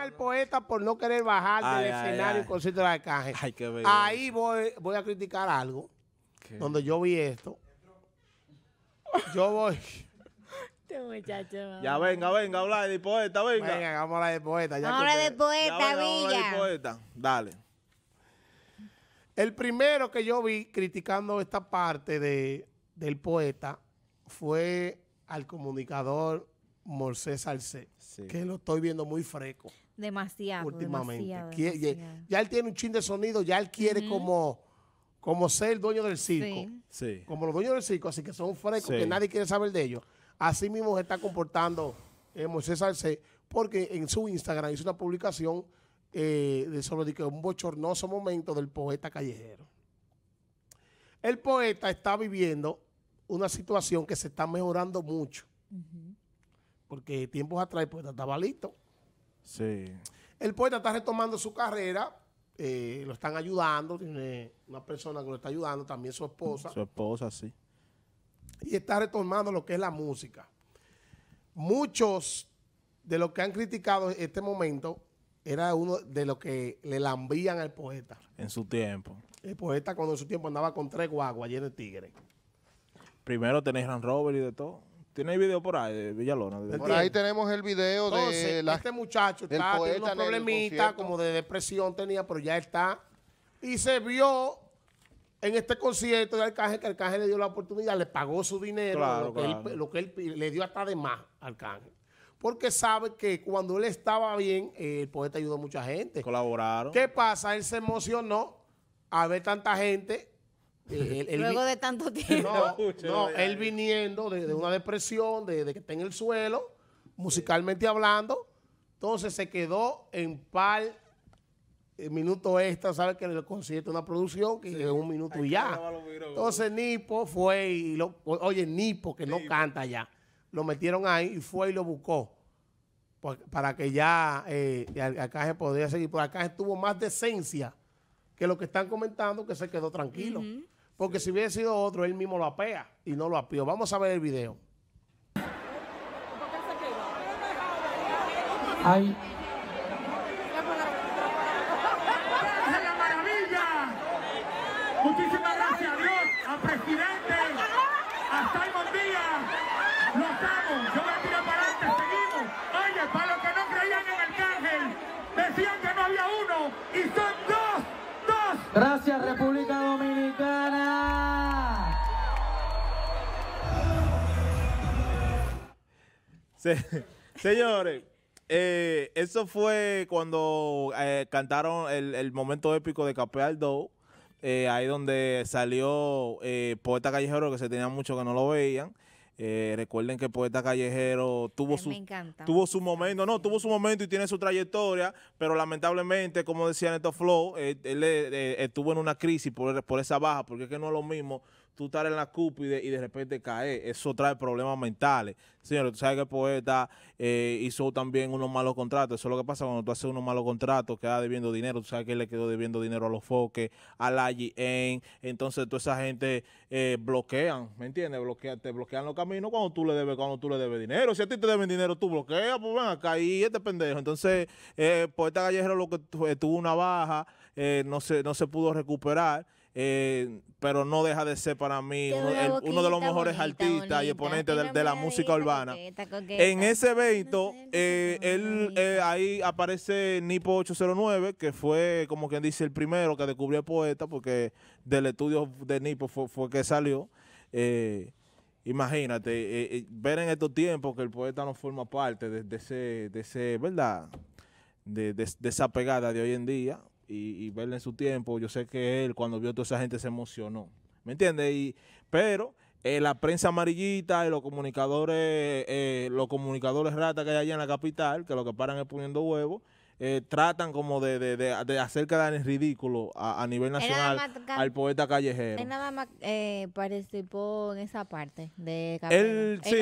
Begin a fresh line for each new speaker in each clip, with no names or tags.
al poeta por no querer bajar del escenario y concierto de la Ay, Ahí voy, voy a criticar algo. Donde yo vi esto. Yo voy.
Este ya venga, venga, habla de poeta, venga. Venga, a la de poeta. Ya habla de poeta, Villa. poeta. Dale. El
primero que yo vi criticando esta parte de, del poeta fue al comunicador Morcés Salcé, que lo estoy viendo muy fresco. Demasiado. Últimamente. Ya, él tiene un chin de sonido, ya él quiere como, como ser el dueño del circo. Como los dueños del circo, así que son frescos, que nadie quiere saber de ellos. Así mismo se está comportando eh, Moisés porque en su Instagram hizo una publicación eh, de sobre que un bochornoso momento del poeta callejero. El poeta está viviendo una situación que se está mejorando mucho. Porque tiempos atrás el poeta estaba listo. Sí. El poeta está retomando su carrera, eh, lo están ayudando, tiene una persona que lo está ayudando, también su esposa. Su
esposa, sí.
Y está retomando lo que es la música. Muchos de los que han criticado este momento era uno de los que le lambían al poeta.
En su tiempo.
El poeta cuando en su tiempo andaba con tres guaguas lleno de tigres.
Primero tenés Ron Robert y de todo. ¿Tiene video por ahí de Villalona? por ahí tenemos el video de la, este muchacho está, tiene un problemitas
como de depresión tenía, pero ya está. Y se vio en este concierto de Arcángel que Arcángel le dio la oportunidad, le pagó su dinero, lo, Que él, le dio hasta de más Arcángel. Porque sabe que cuando él estaba bien, el poeta ayudó a mucha gente. Colaboraron. ¿Qué pasa? Él se emocionó a ver tanta gente eh, Luego de
tanto tiempo.
No, él viniendo de, una depresión, de, que está en el suelo, musicalmente hablando. Entonces se quedó en par eh, minuto esta ¿sabes? Que el concierto una producción que un minuto y ya. Entonces Nipo fue y lo, oye, Nipo, que no canta ya, lo metieron ahí y fue y lo buscó. Pues, para que ya eh, acá se podría seguir. Por acá estuvo más decencia que lo que están comentando que se quedó tranquilo. Porque si hubiera sido otro, él mismo lo apea y no lo apió. Vamos a ver el video.
maravilla! Muchísimas gracias a Dios, al presidente, a Simon Díaz. Lo estamos. yo me tiro para adelante, seguimos. Oye, para los que no creían en el cáncer,
decían que no había uno y son dos, dos. Gracias, República.
señores, eh, eso fue cuando eh, cantaron el, momento épico de Capé 2. Eh, ahí donde salió Poeta Callejero, que se tenía mucho que no lo veían. recuerden que Poeta Callejero tuvo su, tuvo su momento, no, tuvo su momento y tiene su trayectoria, pero lamentablemente, como decía Neto Flow, él estuvo en una crisis por, por, esa baja, porque es que no es lo mismo tú estar en la cúpide y de repente caer. Eso trae problemas mentales. Señores, tú sabes que el poeta eh, hizo también unos malos contratos. Eso es lo que pasa cuando tú haces unos malos contratos, quedas debiendo dinero. Tú sabes que él le quedó debiendo dinero a los foques, a la En, Entonces, toda esa gente eh, bloquean, ¿me entiendes? te bloquean los caminos cuando tú le debes, cuando tú le debes dinero. Si a ti te deben dinero, tú bloqueas, pues ven acá y este pendejo. Entonces, eh, poeta gallejero lo que eh, tuvo una baja, no, se, no se pudo recuperar. Eh, pero no deja de ser para mí uno, de los mejores artistas y exponentes de, la música urbana. En ese evento, eh, él eh, ahí aparece Nipo 809, que fue como quien dice el primero que descubrió el poeta, porque del estudio de Nipo fue, que salió. Imagínate, ver en estos tiempos que el poeta no forma parte de, ese, de ese, ¿verdad? de, esa pegada de hoy en día, y, y verle en su tiempo, yo sé que él cuando vio a toda esa gente se emocionó. ¿Me entiendes? Y, pero eh, la prensa amarillita y los comunicadores, eh, eh los comunicadores ratas que hay allá en la capital, que lo que paran es poniendo huevos, eh, tratan como de, de, de, de hacer ridículo a, nivel nacional al poeta callejero. Él nada más eh, participó en esa parte de Él, sí,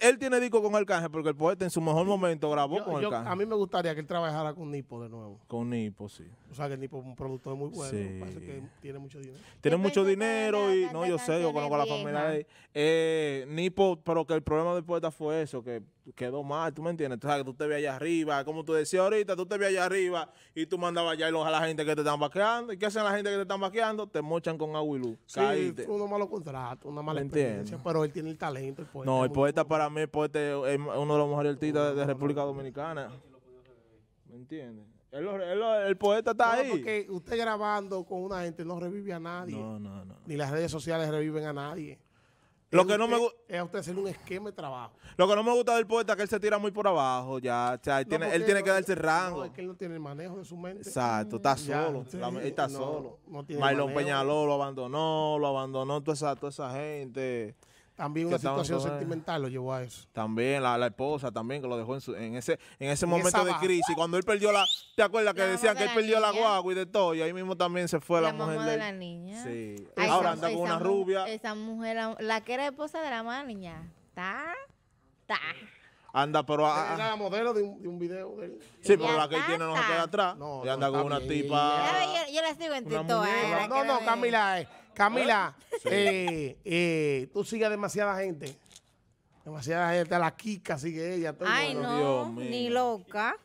él, tiene disco con Arcángel porque el poeta en su mejor momento grabó con el A
mí me gustaría que él trabajara con Nipo de nuevo. Con Nipo, sí. O sea, que Nipo es un productor muy bueno. Parece que tiene mucho dinero. Tiene mucho
dinero y, no, yo sé, yo conozco la familia de eh, Nipo, pero que el problema del poeta fue eso, que quedó mal, ¿tú me entiendes? Tú sabes que tú te ves allá arriba, como tú decías ahorita, tú te ves allá arriba y tú mandabas allá a la gente que te están vaqueando. ¿Y qué hacen la gente que te están vaqueando? Te mochan con agua y luz. Sí,
uno malo contrato, una mala experiencia, pero él tiene el
talento. El poeta no, el poeta para mí, poeta es uno de los mejores artistas de, República Dominicana. ¿Me entiendes? El, poeta está ahí. Porque
usted grabando con una gente no revive a nadie. No, no, no. Ni las redes sociales reviven a nadie.
Lo que no me gusta
es usted hacer un esquema de trabajo.
Lo que no me gusta del poeta que él se tira muy por abajo, ya. O él, tiene, él tiene que darse rango.
que él no tiene el manejo de su mente. Exacto, mm, está solo. él está solo. Marlon Peñaló
lo abandonó, lo abandonó toda esa, toda esa gente. También una situación sentimental lo llevó a eso. También, la, la, esposa también, que lo dejó en, en ese, en ese momento de crisis. Cuando él perdió la... ¿Te acuerdas que decían que él perdió la guagua y de todo? Y ahí mismo también se fue la, la mujer de, la niña. Sí. Ahora anda con una rubia. Esa mujer, la, que era esposa de la mamá niña. ¿Está? ¿Está? anda pero era
la modelo de un, video de él.
Sí, pero la que él tiene no se queda atrás. No, y anda con una tipa. Yo, la sigo en TikTok. No, no, Camila, eh, Camila, ¿Ah?
eh, eh, tú sigues demasiada gente. Demasiada gente. A la Kika sigue ella. Todo Ay, no, ni
loca.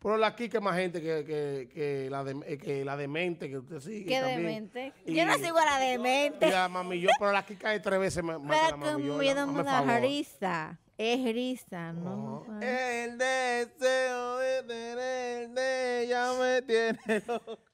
Pero la Kika es más gente que, eh, la, demente que usted sigue. ¿Qué demente?
yo no sigo a la demente. Mira
mami yo, pero la Kika es tres veces más, Mira, que la mami yo. La, una
risa. Es risa, ¿no? Oh. El deseo de tener de ella me tiene loco.